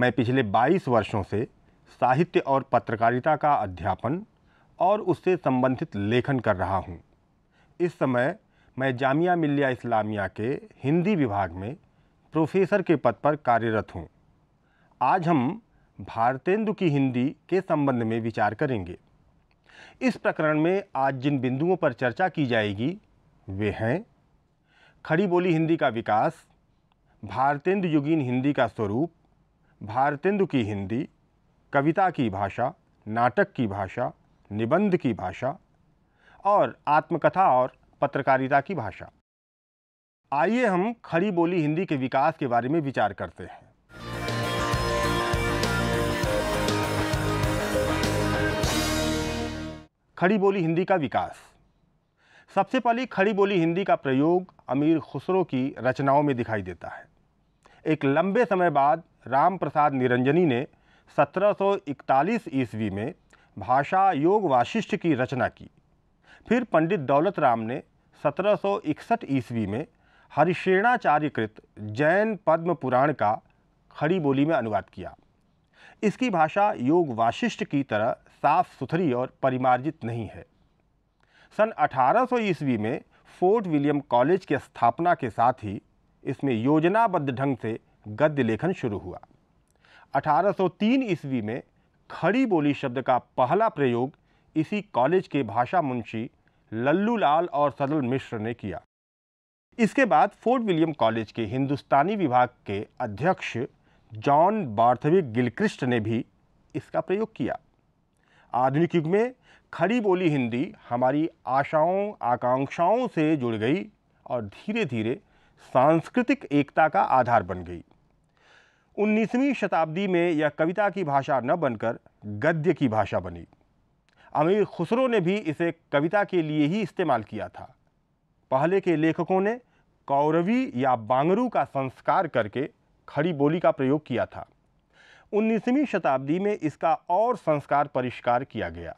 मैं पिछले 22 वर्षों से साहित्य और पत्रकारिता का अध्यापन और उससे संबंधित लेखन कर रहा हूँ इस समय मैं जामिया मिल्लिया इस्लामिया के हिंदी विभाग में प्रोफेसर के पद पर कार्यरत हूँ आज हम भारतेंदु की हिंदी के संबंध में विचार करेंगे इस प्रकरण में आज जिन बिंदुओं पर चर्चा की जाएगी वे हैं खड़ी बोली हिंदी का विकास भारतेंदु युगीन हिंदी का स्वरूप भारतेंदु की हिंदी कविता की भाषा नाटक की भाषा निबंध की भाषा और आत्मकथा और पत्रकारिता की भाषा आइए हम खड़ी बोली हिंदी के विकास के बारे में विचार करते हैं खड़ी बोली हिंदी का विकास सबसे पहले खड़ी बोली हिंदी का प्रयोग अमीर खुसरो की रचनाओं में दिखाई देता है एक लंबे समय बाद राम प्रसाद निरंजनी ने 1741 ईस्वी में भाषा योग वाशिष्ठ की रचना की फिर पंडित दौलत राम ने 1761 ईस्वी में हरिषेणाचार्यकृत जैन पद्म पुराण का खड़ी बोली में अनुवाद किया इसकी भाषा योग वाशिष्ठ की तरह साफ सुथरी और परिमार्जित नहीं है सन 1800 ईस्वी में फोर्ट विलियम कॉलेज की स्थापना के साथ ही इसमें योजनाबद्ध ढंग से गद्य लेखन शुरू हुआ 1803 ईस्वी में खड़ी बोली शब्द का पहला प्रयोग इसी कॉलेज के भाषा मुंशी लल्लू लाल और सदल मिश्र ने किया इसके बाद फोर्ट विलियम कॉलेज के हिंदुस्तानी विभाग के अध्यक्ष जॉन बार्थविक गिलक्रिस्ट ने भी इसका प्रयोग किया आधुनिक युग में खड़ी बोली हिंदी हमारी आशाओं आकांक्षाओं से जुड़ गई और धीरे धीरे सांस्कृतिक एकता का आधार बन गई उन्नीसवीं शताब्दी में यह कविता की भाषा न बनकर गद्य की भाषा बनी अमीर खुसरो ने भी इसे कविता के लिए ही इस्तेमाल किया था पहले के लेखकों ने कौरवी या बांगरू का संस्कार करके खड़ी बोली का प्रयोग किया था उन्नीसवीं शताब्दी में इसका और संस्कार परिष्कार किया गया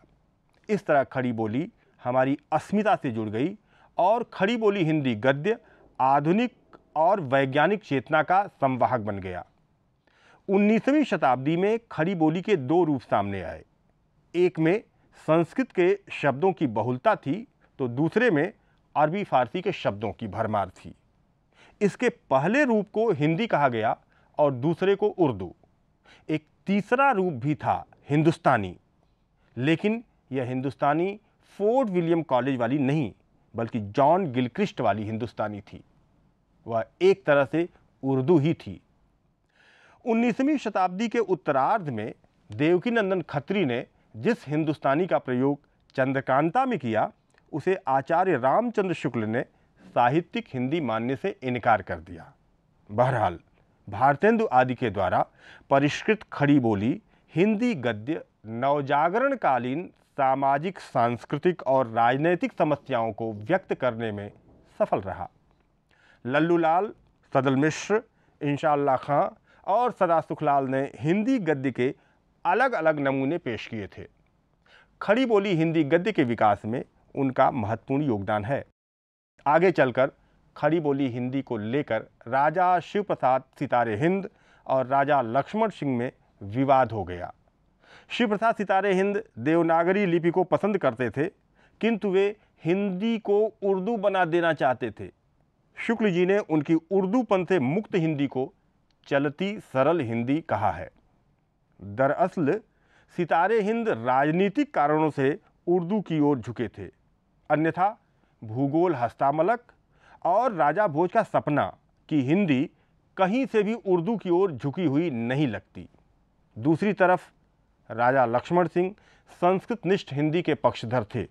इस तरह खड़ी बोली हमारी अस्मिता से जुड़ गई और खड़ी बोली हिंदी गद्य आधुनिक और वैज्ञानिक चेतना का संवाहक बन गया 19वीं शताब्दी में खड़ी बोली के दो रूप सामने आए एक में संस्कृत के शब्दों की बहुलता थी तो दूसरे में अरबी फारसी के शब्दों की भरमार थी इसके पहले रूप को हिंदी कहा गया और दूसरे को उर्दू एक तीसरा रूप भी था हिंदुस्तानी लेकिन यह हिंदुस्तानी फोर्ट विलियम कॉलेज वाली नहीं बल्कि जॉन गिलक्रिस्ट वाली हिंदुस्तानी थी वह एक तरह से उर्दू ही थी 19वीं शताब्दी के उत्तरार्ध में देवकीनंदन खत्री ने जिस हिंदुस्तानी का प्रयोग चंद्रकांता में किया उसे आचार्य रामचंद्र शुक्ल ने साहित्यिक हिंदी मानने से इनकार कर दिया बहरहाल भारतेंदु आदि के द्वारा परिष्कृत खड़ी बोली हिंदी गद्य नवजागरणकालीन सामाजिक सांस्कृतिक और राजनैतिक समस्याओं को व्यक्त करने में सफल रहा लल्लूलाल सदल मिश्र इंशाला खां और सदा सुखलाल ने हिंदी गद्य के अलग अलग नमूने पेश किए थे खड़ी बोली हिंदी गद्य के विकास में उनका महत्वपूर्ण योगदान है आगे चलकर खड़ी बोली हिंदी को लेकर राजा शिव प्रसाद सितारे हिंद और राजा लक्ष्मण सिंह में विवाद हो गया शिव प्रसाद सितारे हिंद देवनागरी लिपि को पसंद करते थे किंतु वे हिंदी को उर्दू बना देना चाहते थे शुक्ल जी ने उनकी उर्दूपन से मुक्त हिंदी को चलती सरल हिंदी कहा है दरअसल सितारे हिंद राजनीतिक कारणों से उर्दू की ओर झुके थे अन्यथा भूगोल हस्तामलक और राजा भोज का सपना कि हिंदी कहीं से भी उर्दू की ओर झुकी हुई नहीं लगती दूसरी तरफ राजा लक्ष्मण सिंह संस्कृत निष्ठ हिंदी के पक्षधर थे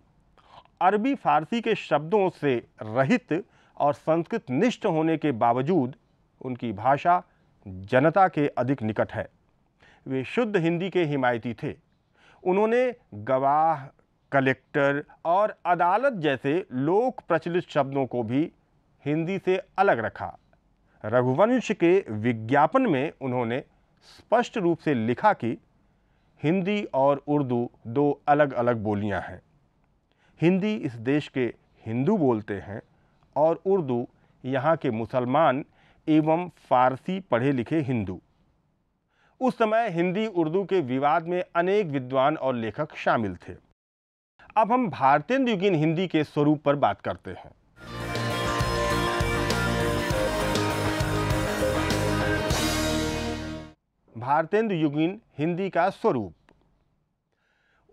अरबी फारसी के शब्दों से रहित और संस्कृत निष्ठ होने के बावजूद उनकी भाषा जनता के अधिक निकट है वे शुद्ध हिंदी के हिमायती थे उन्होंने गवाह कलेक्टर और अदालत जैसे लोक प्रचलित शब्दों को भी हिंदी से अलग रखा रघुवंश के विज्ञापन में उन्होंने स्पष्ट रूप से लिखा कि हिंदी और उर्दू दो अलग अलग बोलियां हैं हिंदी इस देश के हिंदू बोलते हैं और उर्दू यहाँ के मुसलमान एवं फारसी पढ़े लिखे हिंदू उस समय हिंदी उर्दू के विवाद में अनेक विद्वान और लेखक शामिल थे अब हम भारतेंद्र हिंदी के स्वरूप पर बात करते हैं भारतेंद्र युगिन हिंदी का स्वरूप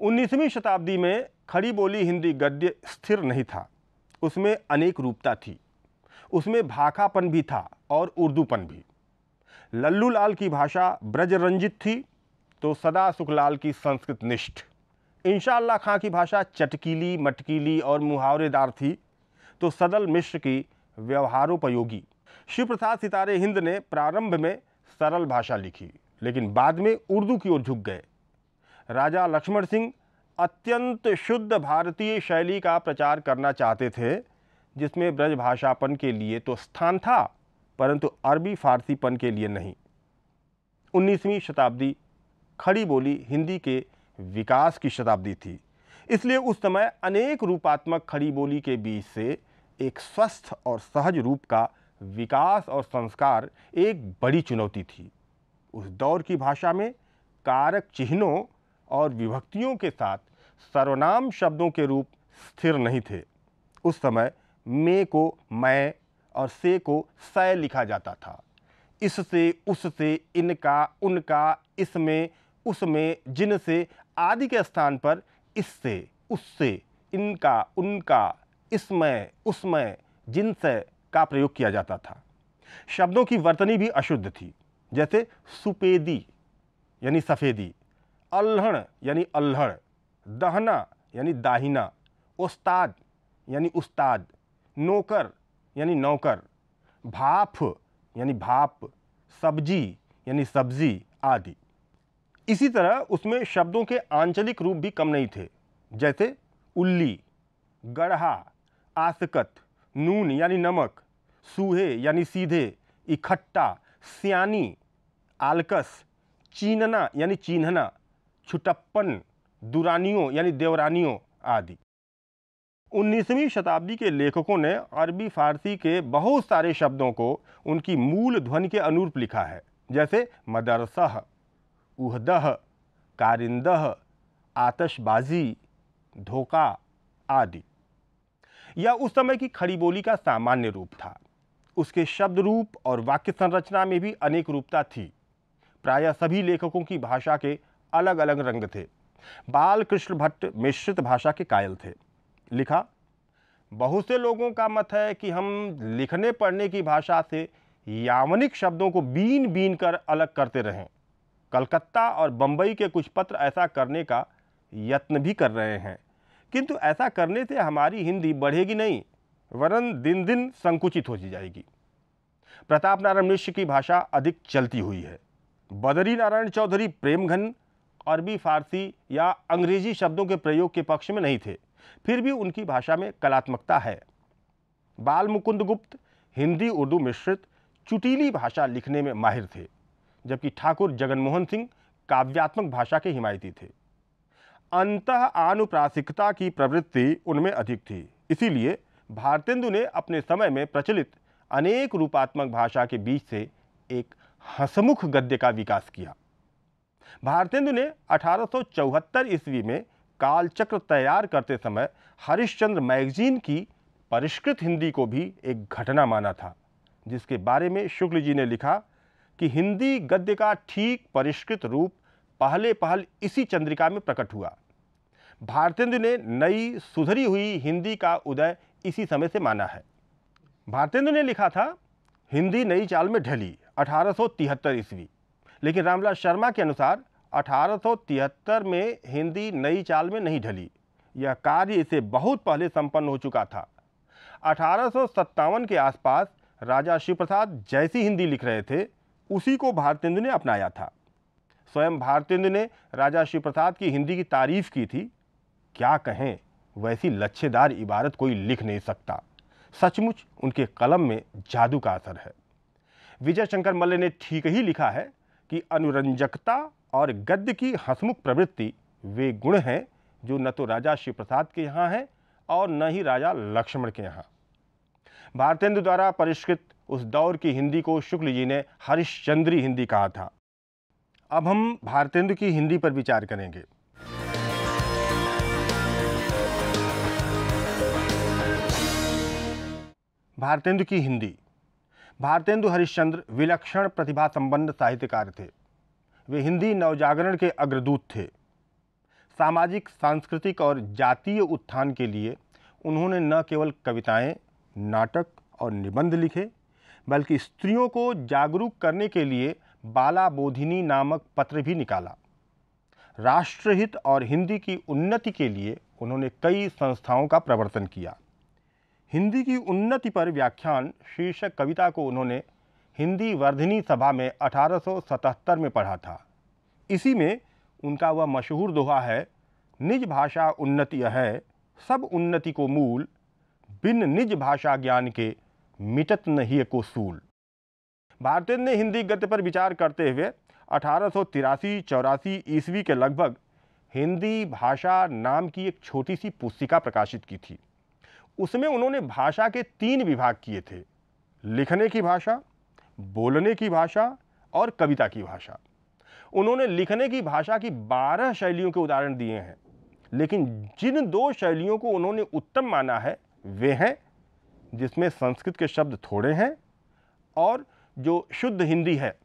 19वीं शताब्दी में खड़ी बोली हिंदी गद्य स्थिर नहीं था उसमें अनेक रूपता थी उसमें भाखापन भी था और उर्दूपन भी लल्लू लाल की भाषा ब्रजरंजित थी तो सदा सुखलाल की संस्कृत निष्ठ इंशाल्लाह खां की भाषा चटकीली मटकीली और मुहावरेदार थी तो सदल मिश्र की व्यवहारोपयोगी शिव प्रसाद सितारे हिंद ने प्रारंभ में सरल भाषा लिखी लेकिन बाद में उर्दू की ओर झुक गए राजा लक्ष्मण सिंह अत्यंत शुद्ध भारतीय शैली का प्रचार करना चाहते थे जिसमें ब्रजभाषापन के लिए तो स्थान था परंतु अरबी फारसीपन के लिए नहीं 19वीं शताब्दी खड़ी बोली हिंदी के विकास की शताब्दी थी इसलिए उस समय अनेक रूपात्मक खड़ी बोली के बीच से एक स्वस्थ और सहज रूप का विकास और संस्कार एक बड़ी चुनौती थी उस दौर की भाषा में कारक चिन्हों और विभक्तियों के साथ सर्वनाम शब्दों के रूप स्थिर नहीं थे उस समय मे को मैं और से को सै लिखा जाता था इससे उससे इनका उनका इसमें उसमें जिनसे आदि के स्थान पर इससे उससे इनका उनका इसमें उसमें जिनसे का प्रयोग किया जाता था शब्दों की वर्तनी भी अशुद्ध थी जैसे सुपेदी यानी सफ़ेदी अल्हण यानी अल्हड़ दहना यानी दाहिना उस्ताद यानी उस्ताद नौकर यानी नौकर भाप यानी भाप सब्जी यानी सब्जी आदि इसी तरह उसमें शब्दों के आंचलिक रूप भी कम नहीं थे जैसे उल्ली गढ़ा आसकत नून यानी नमक सूहे यानी सीधे इकट्ठा सियानी आलकस चीनना यानी चिन्हना छुटप्पन दुरानियों यानी देवरानियों आदि 19वीं शताब्दी के लेखकों ने अरबी फारसी के बहुत सारे शब्दों को उनकी मूल ध्वनि के अनुरूप लिखा है जैसे मदरसह उहदह कारिंदह आतशबाजी धोखा आदि यह उस समय की खड़ी बोली का सामान्य रूप था उसके शब्द रूप और वाक्य संरचना में भी अनेक रूपता थी प्रायः सभी लेखकों की भाषा के अलग अलग रंग थे बाल कृष्ण भट्ट मिश्रित भाषा के कायल थे लिखा बहुत से लोगों का मत है कि हम लिखने पढ़ने की भाषा से यावनिक शब्दों को बीन बीन कर अलग करते रहें कलकत्ता और बम्बई के कुछ पत्र ऐसा करने का यत्न भी कर रहे हैं किंतु ऐसा करने से हमारी हिंदी बढ़ेगी नहीं वरन दिन दिन संकुचित हो जाएगी प्रताप नारायण मिश्र की भाषा अधिक चलती हुई है बदरी नारायण चौधरी प्रेमघन अरबी फारसी या अंग्रेजी शब्दों के प्रयोग के पक्ष में नहीं थे फिर भी उनकी भाषा में कलात्मकता है बाल मुकुंद गुप्त हिंदी उर्दू मिश्रित चुटीली भाषा लिखने में माहिर थे जबकि ठाकुर जगनमोहन सिंह काव्यात्मक भाषा के हिमायती थे अंत आनुप्रासिकता की प्रवृत्ति उनमें अधिक थी इसीलिए भारतेंदु ने अपने समय में प्रचलित अनेक रूपात्मक भाषा के बीच से एक हसमुख गद्य का विकास किया भारतेंदु ने अठारह ईस्वी में कालचक्र तैयार करते समय हरिश्चंद्र मैगजीन की परिष्कृत हिंदी को भी एक घटना माना था जिसके बारे में शुक्ल जी ने लिखा कि हिंदी गद्य का ठीक परिष्कृत रूप पहले पहल इसी चंद्रिका में प्रकट हुआ भारतेंद्र ने नई सुधरी हुई हिंदी का उदय इसी समय से माना है भारतेंद्र ने लिखा था हिंदी नई चाल में ढली 1873 ईस्वी लेकिन रामलाल शर्मा के अनुसार 1873 में हिंदी नई चाल में नहीं ढली यह कार्य इसे बहुत पहले संपन्न हो चुका था अठारह के आसपास राजा शिवप्रसाद जैसी हिंदी लिख रहे थे उसी को भारतेंद्र ने अपनाया था स्वयं भारतेंद्र ने राजा शिवप्रसाद की हिंदी की तारीफ की थी क्या कहें वैसी लच्छेदार इबारत कोई लिख नहीं सकता सचमुच उनके कलम में जादू का असर है विजय शंकर मल्ल ने ठीक ही लिखा है कि अनुरंजकता और गद्य की हसमुख प्रवृत्ति वे गुण हैं जो न तो राजा शिव प्रसाद के यहाँ हैं और न ही राजा लक्ष्मण के यहाँ भारतेंद्र द्वारा परिष्कृत उस दौर की हिंदी को शुक्ल जी ने हरिश्चंद्री हिंदी कहा था अब हम भारतेंद्र की हिंदी पर विचार करेंगे भारतेंद्र की हिंदी भारतेंदु हरिश्चंद्र विलक्षण प्रतिभा संबंध साहित्यकार थे वे हिंदी नवजागरण के अग्रदूत थे सामाजिक सांस्कृतिक और जातीय उत्थान के लिए उन्होंने न केवल कविताएं, नाटक और निबंध लिखे बल्कि स्त्रियों को जागरूक करने के लिए बाला बोधिनी नामक पत्र भी निकाला राष्ट्रहित और हिंदी की उन्नति के लिए उन्होंने कई संस्थाओं का प्रवर्तन किया हिंदी की उन्नति पर व्याख्यान शीर्षक कविता को उन्होंने हिंदी वर्धिनी सभा में 1877 में पढ़ा था इसी में उनका वह मशहूर दोहा है निज भाषा उन्नति है सब उन्नति को मूल बिन निज भाषा ज्ञान के मिटत नहीं को सूल भारतीय ने हिंदी गद्य पर विचार करते हुए अठारह सौ तिरासी चौरासी ईस्वी के लगभग हिंदी भाषा नाम की एक छोटी सी पुस्तिका प्रकाशित की थी उसमें उन्होंने भाषा के तीन विभाग किए थे लिखने की भाषा बोलने की भाषा और कविता की भाषा उन्होंने लिखने की भाषा की बारह शैलियों के उदाहरण दिए हैं लेकिन जिन दो शैलियों को उन्होंने उत्तम माना है वे हैं जिसमें संस्कृत के शब्द थोड़े हैं और जो शुद्ध हिंदी है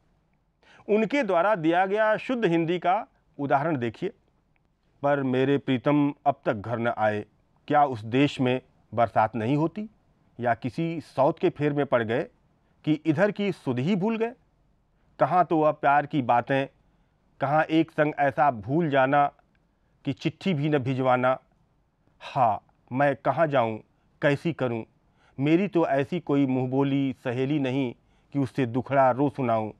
उनके द्वारा दिया गया शुद्ध हिंदी का उदाहरण देखिए पर मेरे प्रीतम अब तक घर न आए क्या उस देश में बरसात नहीं होती या किसी साउथ के फेर में पड़ गए कि इधर की सुध ही भूल गए कहाँ तो वह प्यार की बातें कहाँ एक संग ऐसा भूल जाना कि चिट्ठी भी न भिजवाना हाँ मैं कहाँ जाऊँ कैसी करूँ मेरी तो ऐसी कोई मुँह बोली सहेली नहीं कि उससे दुखड़ा रो सुनाऊँ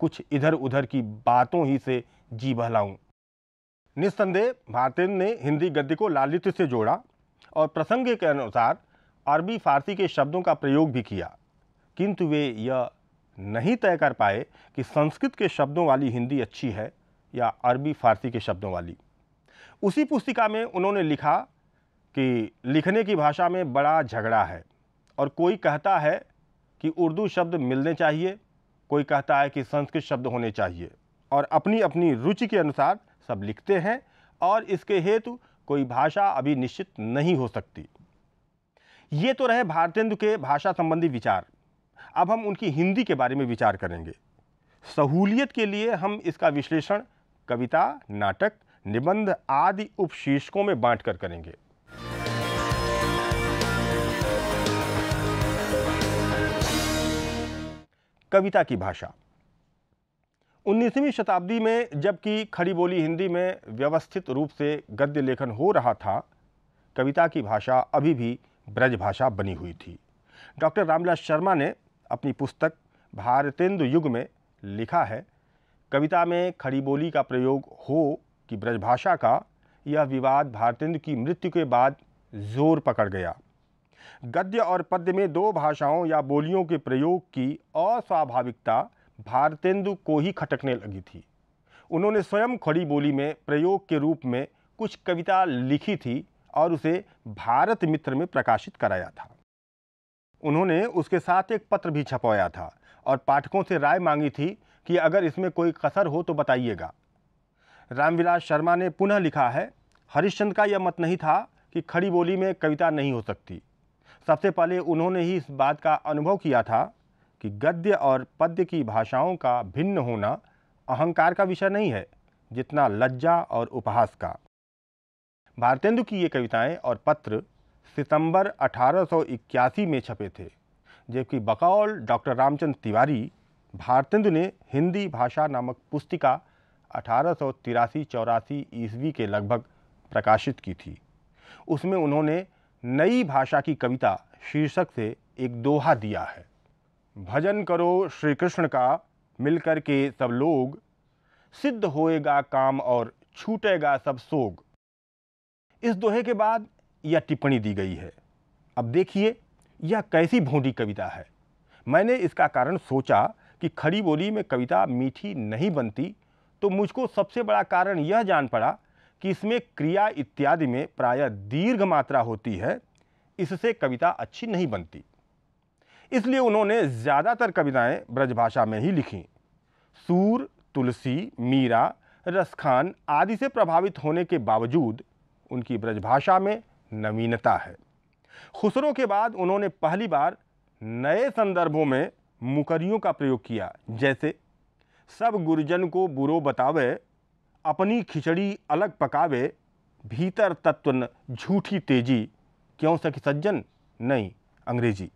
कुछ इधर उधर की बातों ही से जी बहलाऊँ निस्संदेह भारतीय ने हिंदी गद्य को लालित्य से जोड़ा और प्रसंग के अनुसार अरबी फारसी के शब्दों का प्रयोग भी किया किंतु वे यह नहीं तय कर पाए कि संस्कृत के शब्दों वाली हिंदी अच्छी है या अरबी फारसी के शब्दों वाली उसी पुस्तिका में उन्होंने लिखा कि लिखने की भाषा में बड़ा झगड़ा है और कोई कहता है कि उर्दू शब्द मिलने चाहिए कोई कहता है कि संस्कृत शब्द होने चाहिए और अपनी अपनी रुचि के अनुसार सब लिखते हैं और इसके हेतु कोई भाषा अभी निश्चित नहीं हो सकती ये तो रहे भारतेंदु के भाषा संबंधी विचार अब हम उनकी हिंदी के बारे में विचार करेंगे सहूलियत के लिए हम इसका विश्लेषण कविता नाटक निबंध आदि उपशीर्षकों में बांट कर करेंगे कविता की भाषा 19वीं शताब्दी में जबकि खड़ी बोली हिंदी में व्यवस्थित रूप से गद्य लेखन हो रहा था कविता की भाषा अभी भी ब्रज भाषा बनी हुई थी डॉक्टर रामलाल शर्मा ने अपनी पुस्तक भारतेंदु युग में लिखा है कविता में खड़ी बोली का प्रयोग हो कि ब्रजभाषा का यह विवाद भारतेंदु की मृत्यु के बाद जोर पकड़ गया गद्य और पद्य में दो भाषाओं या बोलियों के प्रयोग की अस्वाभाविकता भारतेंदु को ही खटकने लगी थी उन्होंने स्वयं खड़ी बोली में प्रयोग के रूप में कुछ कविता लिखी थी और उसे भारत मित्र में प्रकाशित कराया था उन्होंने उसके साथ एक पत्र भी छपवाया था और पाठकों से राय मांगी थी कि अगर इसमें कोई कसर हो तो बताइएगा रामविलास शर्मा ने पुनः लिखा है हरिश्चंद का यह मत नहीं था कि खड़ी बोली में कविता नहीं हो सकती सबसे पहले उन्होंने ही इस बात का अनुभव किया था कि गद्य और पद्य की भाषाओं का भिन्न होना अहंकार का विषय नहीं है जितना लज्जा और उपहास का भारतेंदु की ये कविताएं और पत्र सितंबर 1881 में छपे थे जबकि बकौल डॉक्टर रामचंद्र तिवारी भारतेंदु ने हिंदी भाषा नामक पुस्तिका अठारह सौ तिरासी चौरासी ईस्वी के लगभग प्रकाशित की थी उसमें उन्होंने नई भाषा की कविता शीर्षक से एक दोहा दिया है भजन करो श्री कृष्ण का मिलकर के सब लोग सिद्ध होएगा काम और छूटेगा सब सोग इस दोहे के बाद यह टिप्पणी दी गई है अब देखिए यह कैसी भोंडी कविता है मैंने इसका कारण सोचा कि खड़ी बोली में कविता मीठी नहीं बनती तो मुझको सबसे बड़ा कारण यह जान पड़ा कि इसमें क्रिया इत्यादि में प्राय दीर्घ मात्रा होती है इससे कविता अच्छी नहीं बनती इसलिए उन्होंने ज़्यादातर कविताएं ब्रजभाषा में ही लिखीं सूर तुलसी मीरा रसखान आदि से प्रभावित होने के बावजूद उनकी ब्रजभाषा में नवीनता है खुसरो के बाद उन्होंने पहली बार नए संदर्भों में मुकरियों का प्रयोग किया जैसे सब गुरुजन को बुरो बतावे अपनी खिचड़ी अलग पकावे भीतर तत्व झूठी तेजी क्यों सकी सज्जन नहीं अंग्रेजी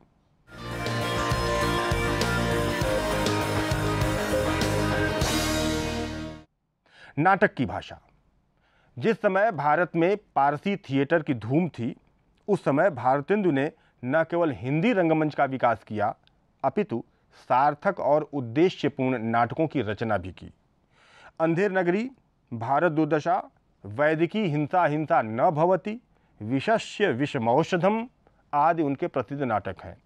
नाटक की भाषा जिस समय भारत में पारसी थिएटर की धूम थी उस समय भारतेंदु ने न केवल हिंदी रंगमंच का विकास किया अपितु सार्थक और उद्देश्यपूर्ण नाटकों की रचना भी की अंधेर नगरी भारत दुर्दशा वैदिकी हिंसा हिंसा न भवती विशस्य विषमौषधम आदि उनके प्रसिद्ध नाटक हैं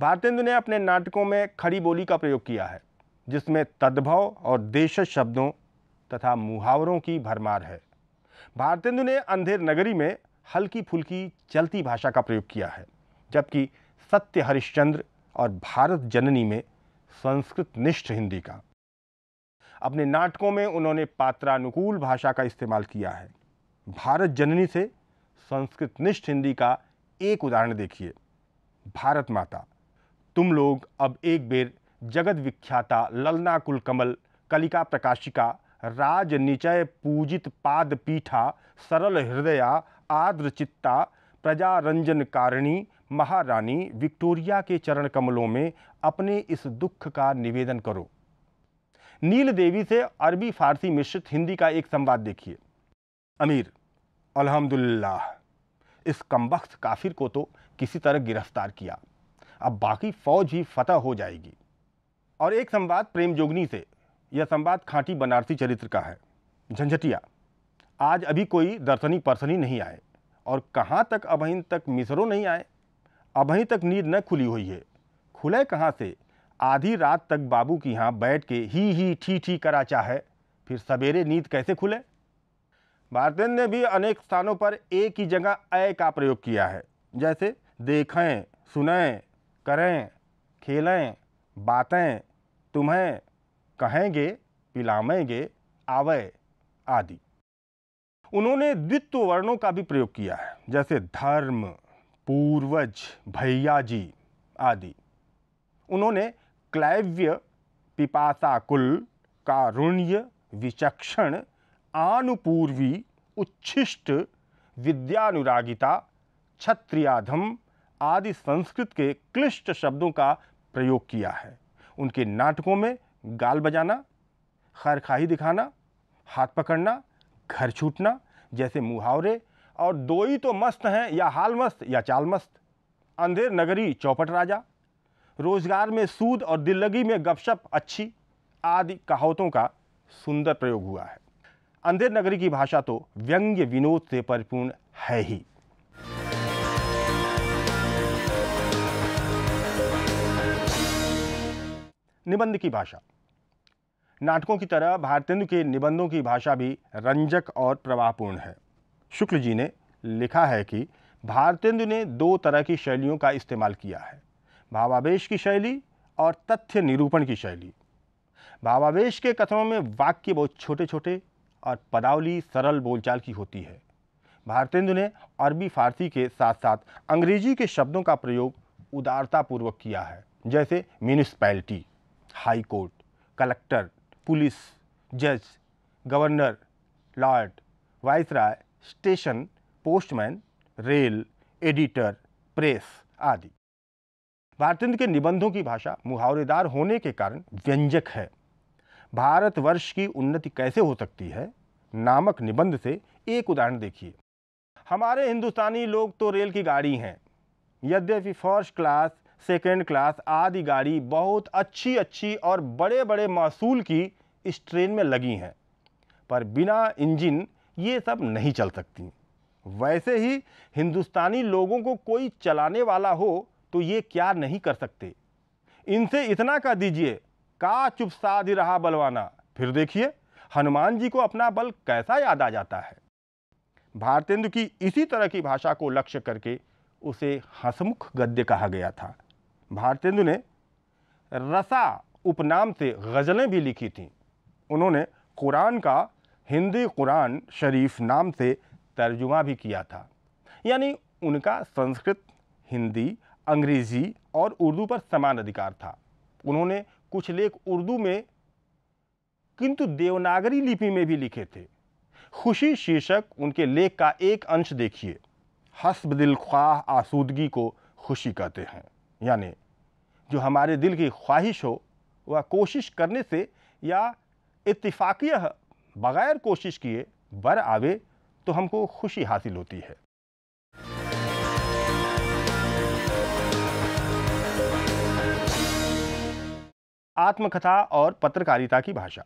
भारतेंदु ने अपने नाटकों में खड़ी बोली का प्रयोग किया है जिसमें तद्भव और देश शब्दों तथा मुहावरों की भरमार है भारतेंदु ने अंधेर नगरी में हल्की फुल्की चलती भाषा का प्रयोग किया है जबकि सत्य हरिश्चंद्र और भारत जननी में संस्कृत निष्ठ हिंदी का अपने नाटकों में उन्होंने पात्रानुकूल भाषा का इस्तेमाल किया है भारत जननी से संस्कृत निष्ठ हिंदी का एक उदाहरण देखिए भारत माता तुम लोग अब एक बेर जगत विख्याता ललना कुलकमल कलिका प्रकाशिका राजनिचय पूजित पाद पीठा सरल हृदया आर्द्र चित्ता प्रजा रंजन कारिणी महारानी विक्टोरिया के चरण कमलों में अपने इस दुख का निवेदन करो नील देवी से अरबी फारसी मिश्रित हिंदी का एक संवाद देखिए अमीर अल्हम्दुलिल्लाह इस कमबख्त काफिर को तो किसी तरह गिरफ्तार किया अब बाकी फौज ही फतह हो जाएगी और एक संवाद प्रेम जोगनी से यह संवाद खांटी बनारसी चरित्र का है झंझटिया आज अभी कोई दर्शनी परसनी नहीं आए और कहाँ तक अभहिन तक मिसरों नहीं आए अभी तक नींद न खुली हुई है खुले कहाँ से आधी रात तक बाबू की यहाँ बैठ के ही ही ठी ठी करा चाहे फिर सवेरे नींद कैसे खुले भारतेंद्र ने भी अनेक स्थानों पर एक ही जगह अय का प्रयोग किया है जैसे देखें सुनें करें खेलें बातें तुम्हें कहेंगे पिलामेंगे आवय आदि उन्होंने द्वित्व वर्णों का भी प्रयोग किया है जैसे धर्म पूर्वज भैया जी आदि उन्होंने क्लैव्य कुल कारुण्य विचक्षण आनुपूर्वी उच्छिष्ट विद्यानुरागिता क्षत्रियाधम आदि संस्कृत के क्लिष्ट शब्दों का प्रयोग किया है उनके नाटकों में गाल बजाना खाही दिखाना हाथ पकड़ना घर छूटना जैसे मुहावरे और दो ही तो मस्त हैं या हाल मस्त या चाल मस्त अंधेर नगरी चौपट राजा रोजगार में सूद और दिल्लगी में गपशप अच्छी आदि कहावतों का सुंदर प्रयोग हुआ है अंधेर नगरी की भाषा तो व्यंग्य विनोद से परिपूर्ण है ही निबंध की भाषा नाटकों की तरह भारतेंदु के निबंधों की भाषा भी रंजक और प्रवाहपूर्ण है शुक्ल जी ने लिखा है कि भारतेंदु ने दो तरह की शैलियों का इस्तेमाल किया है भावावेश की शैली और तथ्य निरूपण की शैली भावावेश के कथनों में वाक्य बहुत छोटे छोटे और पदावली सरल बोलचाल की होती है भारतेंदु ने अरबी फारसी के साथ साथ अंग्रेजी के शब्दों का प्रयोग उदारतापूर्वक किया है जैसे municipality high court collector police जज governor lord viceroy station postman rail editor press आदि भारतेंद्र के निबंधों की भाषा मुहावरेदार होने के कारण व्यंजक है भारतवर्ष की उन्नति कैसे हो सकती है नामक निबंध से एक उदाहरण देखिए हमारे हिंदुस्तानी लोग तो रेल की गाड़ी हैं यद्यपि फर्स्ट क्लास सेकेंड क्लास आदि गाड़ी बहुत अच्छी अच्छी और बड़े बड़े मासूल की इस ट्रेन में लगी हैं पर बिना इंजन ये सब नहीं चल सकती वैसे ही हिंदुस्तानी लोगों को कोई चलाने वाला हो तो ये क्या नहीं कर सकते इनसे इतना कह दीजिए का चुप साध रहा बलवाना फिर देखिए हनुमान जी को अपना बल कैसा याद आ जाता है भारतेंदु की इसी तरह की भाषा को लक्ष्य करके उसे हंसमुख गद्य कहा गया था भारतेंदु ने रसा उपनाम से गज़लें भी लिखी थीं उन्होंने कुरान का हिंदी कुरान शरीफ नाम से तर्जुमा भी किया था यानी उनका संस्कृत हिंदी अंग्रेज़ी और उर्दू पर समान अधिकार था उन्होंने कुछ लेख उर्दू में किंतु देवनागरी लिपि में भी लिखे थे खुशी शीर्षक उनके लेख का एक अंश देखिए हसब दिल ख्वाह आसूदगी को खुशी कहते हैं यानी जो हमारे दिल की ख्वाहिश हो वह कोशिश करने से या इतफ़ाक़िया बग़ैर कोशिश किए बर आवे तो हमको खुशी हासिल होती है आत्मकथा और पत्रकारिता की भाषा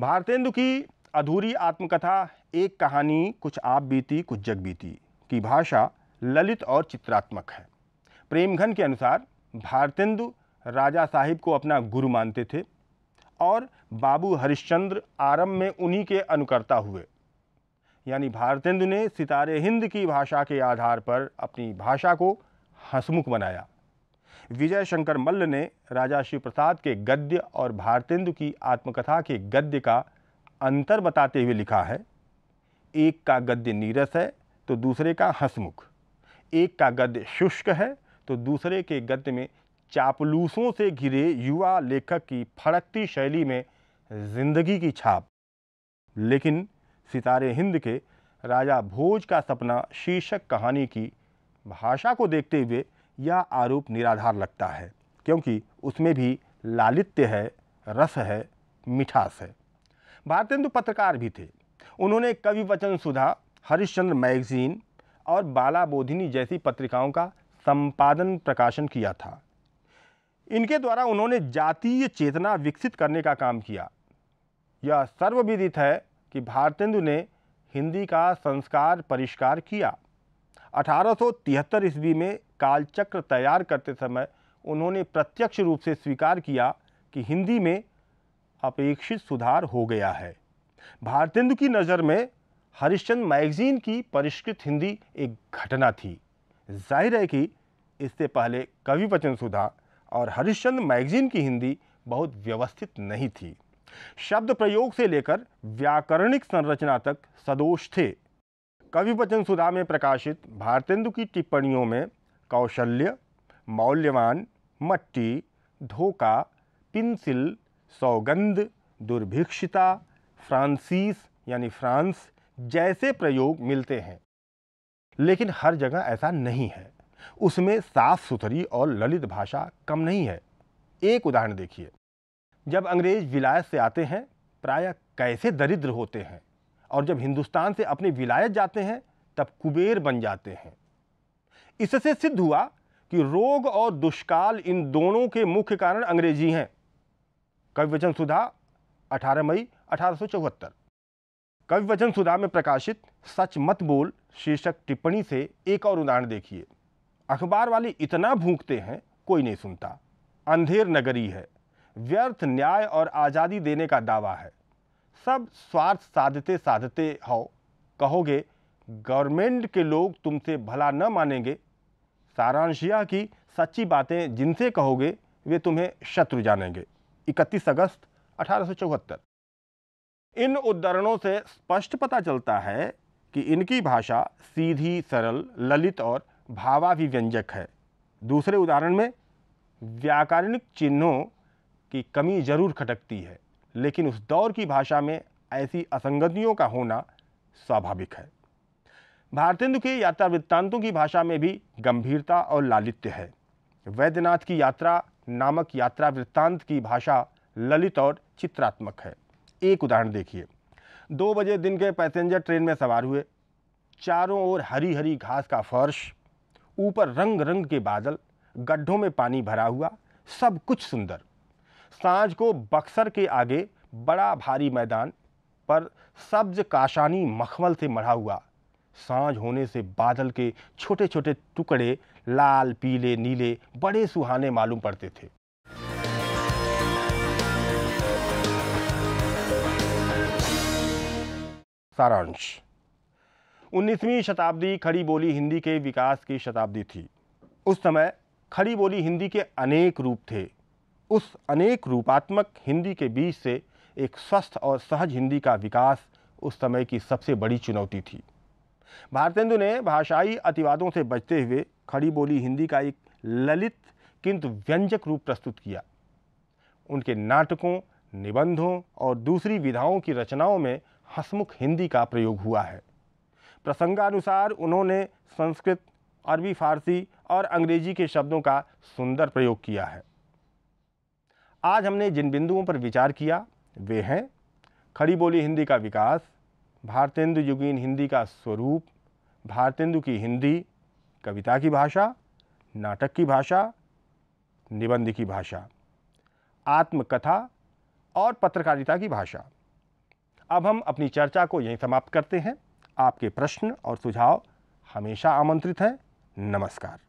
भारतेंदु की अधूरी आत्मकथा एक कहानी कुछ आप बीती कुछ जग बीती की भाषा ललित और चित्रात्मक है प्रेमघन के अनुसार भारतेंदु राजा साहिब को अपना गुरु मानते थे और बाबू हरिश्चंद्र आरंभ में उन्हीं के अनुकर्ता हुए यानी भारतेंदु ने सितारे हिंद की भाषा के आधार पर अपनी भाषा को हंसमुख बनाया विजय शंकर मल्ल ने राजा शिव प्रसाद के गद्य और भारतेंदु की आत्मकथा के गद्य का अंतर बताते हुए लिखा है एक का गद्य नीरस है तो दूसरे का हंसमुख एक का गद्य शुष्क है तो दूसरे के गद्य में चापलूसों से घिरे युवा लेखक की फड़कती शैली में जिंदगी की छाप लेकिन सितारे हिंद के राजा भोज का सपना शीर्षक कहानी की भाषा को देखते हुए यह आरोप निराधार लगता है क्योंकि उसमें भी लालित्य है रस है मिठास है भारतेंदु पत्रकार भी थे उन्होंने कवि वचन सुधा हरिश्चंद्र मैगजीन और बाला बोधिनी जैसी पत्रिकाओं का संपादन प्रकाशन किया था इनके द्वारा उन्होंने जातीय चेतना विकसित करने का काम किया यह सर्वविदित है कि भारतेंदु ने हिंदी का संस्कार परिष्कार किया 1873 ईस्वी में कालचक्र तैयार करते समय उन्होंने प्रत्यक्ष रूप से स्वीकार किया कि हिंदी में अपेक्षित सुधार हो गया है भारतेंदु की नज़र में हरिश्चंद्र मैगजीन की परिष्कृत हिंदी एक घटना थी जाहिर है कि इससे पहले कवि वचन सुधा और हरिश्चंद्र मैगजीन की हिंदी बहुत व्यवस्थित नहीं थी शब्द प्रयोग से लेकर व्याकरणिक संरचना तक सदोष थे कवि वचन सुधा में प्रकाशित भारतेंदु की टिप्पणियों में कौशल्य मौल्यवान मट्टी धोखा पिंसिल सौगंध दुर्भिक्षिता फ्रांसीस यानी फ्रांस जैसे प्रयोग मिलते हैं लेकिन हर जगह ऐसा नहीं है उसमें साफ सुथरी और ललित भाषा कम नहीं है एक उदाहरण देखिए जब अंग्रेज विलायत से आते हैं प्रायः कैसे दरिद्र होते हैं और जब हिंदुस्तान से अपनी विलायत जाते हैं तब कुबेर बन जाते हैं इससे सिद्ध हुआ कि रोग और दुष्काल इन दोनों के मुख्य कारण अंग्रेजी हैं कवि वचन सुधा 18 मई अठारह कवि वचन सुधा में प्रकाशित सच मत बोल शीर्षक टिप्पणी से एक और उदाहरण देखिए अखबार वाले इतना भूखते हैं कोई नहीं सुनता अंधेर नगरी है व्यर्थ न्याय और आज़ादी देने का दावा है सब स्वार्थ साधते साधते हो कहोगे गवर्नमेंट के लोग तुमसे भला न मानेंगे सारांशिया की सच्ची बातें जिनसे कहोगे वे तुम्हें शत्रु जानेंगे 31 अगस्त अठारह इन उदाहरणों से स्पष्ट पता चलता है कि इनकी भाषा सीधी सरल ललित और भावाभिव्यंजक है दूसरे उदाहरण में व्याकरणिक चिन्हों की कमी जरूर खटकती है लेकिन उस दौर की भाषा में ऐसी असंगतियों का होना स्वाभाविक है भारतेंदु के यात्रा वृत्तांतों की भाषा में भी गंभीरता और लालित्य है वैद्यनाथ की यात्रा नामक यात्रा वृत्तांत की भाषा ललित और चित्रात्मक है एक उदाहरण देखिए दो बजे दिन के पैसेंजर ट्रेन में सवार हुए चारों ओर हरी हरी घास का फर्श ऊपर रंग रंग के बादल गड्ढों में पानी भरा हुआ सब कुछ सुंदर सांझ को बक्सर के आगे बड़ा भारी मैदान पर सब्ज काशानी मखमल से मढ़ा हुआ सांझ होने से बादल के छोटे छोटे टुकड़े लाल पीले नीले बड़े सुहाने मालूम पड़ते थे सारांश उन्नीसवीं शताब्दी खड़ी बोली हिंदी के विकास की शताब्दी थी उस समय खड़ी बोली हिंदी के अनेक रूप थे उस अनेक रूपात्मक हिंदी के बीच से एक स्वस्थ और सहज हिंदी का विकास उस समय की सबसे बड़ी चुनौती थी भारतेंदु ने भाषाई अतिवादों से बचते हुए खड़ी बोली हिंदी का एक ललित किंतु व्यंजक रूप प्रस्तुत किया उनके नाटकों निबंधों और दूसरी विधाओं की रचनाओं में हसमुख हिंदी का प्रयोग हुआ है प्रसंगानुसार उन्होंने संस्कृत अरबी फारसी और अंग्रेजी के शब्दों का सुंदर प्रयोग किया है आज हमने जिन बिंदुओं पर विचार किया वे हैं खड़ी बोली हिंदी का विकास भारतेंदु युगीन हिंदी का स्वरूप भारतेंदु की हिंदी कविता की भाषा नाटक की भाषा निबंध की भाषा आत्मकथा और पत्रकारिता की भाषा अब हम अपनी चर्चा को यहीं समाप्त करते हैं आपके प्रश्न और सुझाव हमेशा आमंत्रित हैं नमस्कार